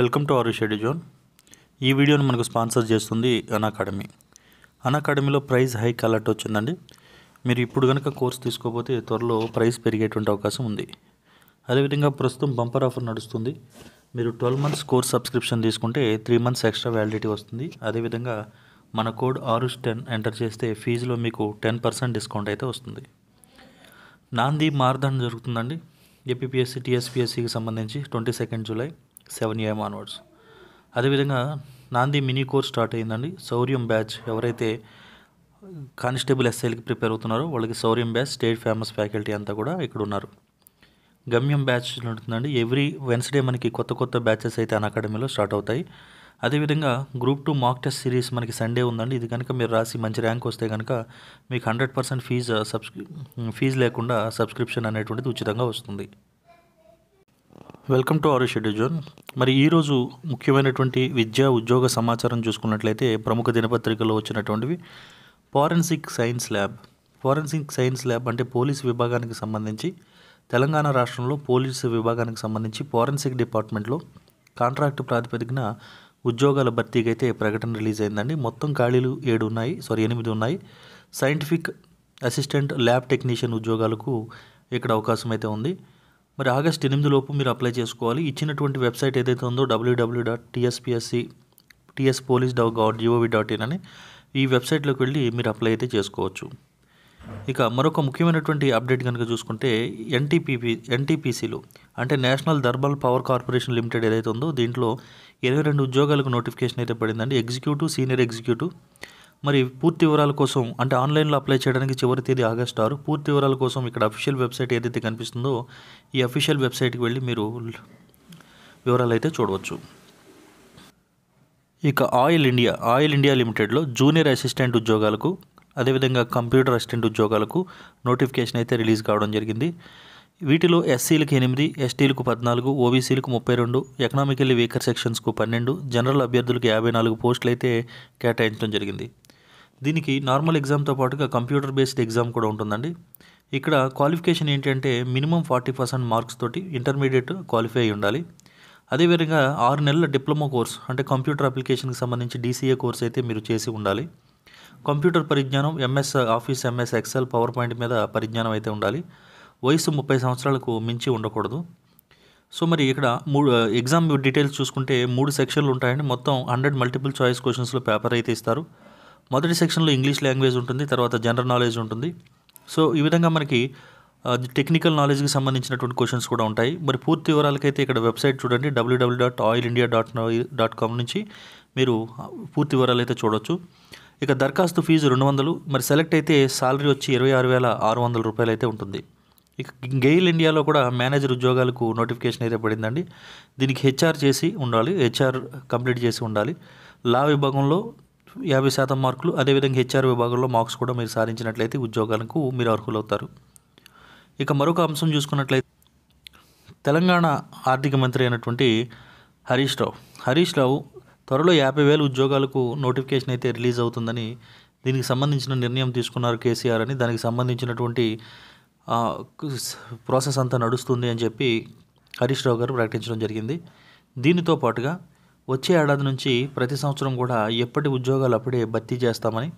welcome to ఆరు షెడ్యూ zone ఈ వీడియోని మనకు స్పాన్సర్ చేస్తుంది అన్ అకాడమీ అన్ అకాడమీలో ప్రైస్ హైక్ అలర్ట్ వచ్చిందండి మీరు ఇప్పుడు కనుక కోర్స్ తీసుకోకపోతే త్వరలో ప్రైస్ పెరిగేటువంటి అవకాశం ఉంది అదేవిధంగా ప్రస్తుతం బంపర్ ఆఫర్ నడుస్తుంది మీరు ట్వెల్వ్ మంత్స్ కోర్స్ సబ్స్క్రిప్షన్ తీసుకుంటే త్రీ మంత్స్ ఎక్స్ట్రా వ్యాలిడిటీ వస్తుంది అదేవిధంగా మన కోడ్ ఆరుష్ టెన్ ఎంటర్ చేస్తే ఫీజులో మీకు టెన్ పర్సెంట్ డిస్కౌంట్ అయితే వస్తుంది నాంది మారథాన్ జరుగుతుందండి ఏపీఎస్సి టీఎస్పీఎస్సికి సంబంధించి twenty second July seven AM onwards అదేవిధంగా నాంది మినీ కోర్స్ స్టార్ట్ అయిందండి శౌర్యం బ్యాచ్ ఎవరైతే కానిస్టేబుల్ ఎస్ఐలకి ప్రిపేర్ అవుతున్నారో వాళ్ళకి శౌర్యం బ్యాచ్ స్టేట్ ఫేమస్ ఫ్యాకల్టీ అంతా కూడా ఇక్కడ ఉన్నారు గమ్యం బ్యాచ్ ఉంటుందండి ఎవ్రీ వెన్స్డే మనకి కొత్త కొత్త బ్యాచెస్ అయితే అన్ అకాడమీలో స్టార్ట్ అవుతాయి అదేవిధంగా group two mock test series మనకి సండే ఉందండి ఇది కనుక మీరు రాసి మంచి ర్యాంక్ వస్తే కనుక మీకు హండ్రెడ్ పర్సెంట్ ఫీజు సబ్స్క్రి ఫీజు లేకుండా సబ్స్క్రిప్షన్ అనేటువంటిది ఉచితంగా వస్తుంది వెల్కమ్ టు ఆరు షెడ్యూ జోన్ మరి ఈరోజు ముఖ్యమైనటువంటి విద్యా ఉద్యోగ సమాచారం చూసుకున్నట్లయితే ప్రముఖ దినపత్రికలో వచ్చినటువంటివి forensic science lab forensic science lab అంటే పోలీసు విభాగానికి సంబంధించి తెలంగాణ రాష్ట్రంలో పోలీసు విభాగానికి సంబంధించి ఫారెన్సిక్ డిపార్ట్మెంట్లో కాంట్రాక్ట్ ప్రాతిపదికన ఉద్యోగాల భర్తీకి అయితే ప్రకటన రిలీజ్ అయిందండి మొత్తం ఖాళీలు ఏడు ఉన్నాయి సారీ ఎనిమిది ఉన్నాయి సైంటిఫిక్ అసిస్టెంట్ ల్యాబ్ టెక్నీషియన్ ఉద్యోగాలకు ఇక్కడ అవకాశం అయితే ఉంది మరి ఆగస్ట్ ఎనిమిది లోపు మీరు అప్లై చేసుకోవాలి ఇచ్చినటువంటి వెబ్సైట్ ఏదైతే ఉందో డబ్ల్యూడబ్ల్యూ డాట్ టీఎస్పిఎస్సి టీఎస్ పోలీస్ డౌ డాట్ జీఓవి డాట్ ఇన్ అని ఈ వెబ్సైట్లోకి వెళ్ళి మీరు అప్లై అయితే చేసుకోవచ్చు ఇక మరొక ముఖ్యమైనటువంటి అప్డేట్ కనుక చూసుకుంటే ఎన్టీపీపీ ఎన్టీపీసీలు అంటే national thermal power corporation limited ఏదైతే ఉందో దీంట్లో ఇరవై రెండు ఉద్యోగాలకు నోటిఫికేషన్ అయితే పడిందండి ఎగ్జిక్యూటివ్ సీనియర్ ఎగ్జిక్యూటివ్ మరి పూర్తి వివరాల కోసం అంటే ఆన్లైన్లో అప్లై చేయడానికి చివరి తేదీ ఆగస్ట్ ఆరు పూర్తి వివరాల కోసం ఇక్కడ అఫీషియల్ వెబ్సైట్ ఏదైతే కనిపిస్తుందో ఈ అఫీషియల్ వెబ్సైట్కి వెళ్ళి మీరు వివరాలు అయితే చూడవచ్చు ఇక ఆయిల్ ఇండియా ఆయిల్ ఇండియా లిమిటెడ్లో జూనియర్ అసిస్టెంట్ ఉద్యోగాలకు అదేవిధంగా కంప్యూటర్ అసిస్టెంట్ ఉద్యోగాలకు నోటిఫికేషన్ అయితే రిలీజ్ కావడం జరిగింది వీటిలో ఎస్సీలకు ఎనిమిది ఎస్టీలకు పద్నాలుగు ఓబీసీలకు ముప్పై రెండు ఎకనామికల్లీ వీకర్ సెక్షన్స్కు పన్నెండు జనరల్ అభ్యర్థులకు యాభై నాలుగు పోస్టులు అయితే కేటాయించడం జరిగింది దీనికి నార్మల్ ఎగ్జామ్తో పాటుగా కంప్యూటర్ బేస్డ్ ఎగ్జామ్ కూడా ఉంటుందండి ఇక్కడ క్వాలిఫికేషన్ ఏంటంటే మినిమం ఫార్టీ పర్సెంట్ మార్క్స్ తోటి ఇంటర్మీడియట్ క్వాలిఫై అయి ఉండాలి అదేవిధంగా ఆరు నెలల డిప్లొమా కోర్స్ అంటే కంప్యూటర్ అప్లికేషన్కి సంబంధించి డీసీఏ కోర్స్ అయితే మీరు చేసి ఉండాలి కంప్యూటర్ పరిజ్ఞానం MS office MS excel power point మీద పరిజ్ఞానం అయితే ఉండాలి వయసు ముప్పై సంవత్సరాలకు మించి ఉండకూడదు సో మరి ఇక్కడ మూడు ఎగ్జామ్ డీటెయిల్స్ చూసుకుంటే మూడు సెక్షన్లు ఉంటాయండి మొత్తం హండ్రెడ్ మల్టిపుల్ చాయిస్ క్వశ్చన్స్లో పేపర్ అయితే ఇస్తారు మొదటి సెక్షన్లో ఇంగ్లీష్ లాంగ్వేజ్ ఉంటుంది తర్వాత జనరల్ నాలెడ్జ్ ఉంటుంది సో ఈ విధంగా మనకి టెక్నికల్ నాలెడ్జ్కి సంబంధించినటువంటి క్వశ్చన్స్ కూడా ఉంటాయి మరి పూర్తి వివరాలకైతే ఇక్కడ వెబ్సైట్ చూడండి డబ్ల్యూడబ్ల్యూ dot oil India dot dot com నుంచి మీరు పూర్తి వివరాలు అయితే చూడొచ్చు ఇక దరఖాస్తు ఫీజు రెండు వందలు మరి సెలెక్ట్ అయితే శాలరీ వచ్చి ఇరవై ఆరు వేల ఆరు వందల రూపాయలు అయితే ఉంటుంది ఇక గెయిల్ ఇండియాలో కూడా మేనేజర్ ఉద్యోగాలకు నోటిఫికేషన్ అయితే పడిందండి దీనికి హెచ్ఆర్ చేసి ఉండాలి హెచ్ఆర్ కంప్లీట్ చేసి ఉండాలి లా విభాగంలో యాభై శాతం మార్కులు అదేవిధంగా హెచ్ఆర్ విభాగంలో మార్క్స్ కూడా మీరు సాధించినట్లయితే ఉద్యోగాలకు మీరు అర్హులవుతారు ఇక మరొక అంశం చూసుకున్నట్లయితే తెలంగాణ ఆర్థిక మంత్రి అయినటువంటి హరీష్ రావు హరీష్ రావు త్వరలో యాభై వేల ఉద్యోగాలకు నోటిఫికేషన్ అయితే రిలీజ్ అవుతుందని దీనికి సంబంధించిన నిర్ణయం తీసుకున్నారు కేసీఆర్ అని దానికి సంబంధించినటువంటి ప్రాసెస్ అంతా నడుస్తుంది అని చెప్పి హరీష్ రావు గారు ప్రకటించడం జరిగింది దీనితో పాటుగా వచ్చే ఏడాది నుంచి ప్రతి సంవత్సరం కూడా ఎప్పటి ఉద్యోగాలు అప్పుడే భర్తీ చేస్తామని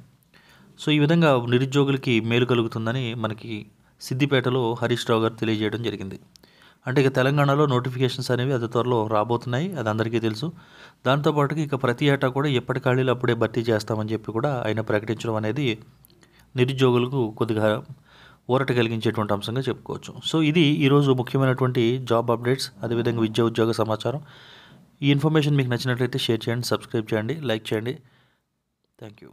సో ఈ విధంగా నిరుద్యోగులకి మేలు కలుగుతుందని మనకి సిద్దిపేటలో హరీష్ రావు గారు తెలియజేయడం జరిగింది అంటే ఇక తెలంగాణలో నోటిఫికేషన్స్ అనేవి అతి త్వరలో రాబోతున్నాయి అది అందరికీ తెలుసు దాంతోపాటుకి ఇక ప్రతి ఏటా కూడా ఎప్పటి ఖాళీలు అప్పుడే భర్తీ చేస్తామని చెప్పి కూడా ఆయన ప్రకటించడం అనేది నిరుద్యోగులకు కొద్దిగా ఊరట కలిగించేటువంటి అంశంగా చెప్పుకోవచ్చు సో ఇది ఈరోజు ముఖ్యమైనటువంటి జాబ్ అప్డేట్స్ అదేవిధంగా విద్యా ఉద్యోగ సమాచారం ఈ ఇన్ఫర్మేషన్ మీకు నచ్చినట్లయితే షేర్ చేయండి సబ్స్క్రైబ్ చేయండి లైక్ చేయండి థ్యాంక్ యూ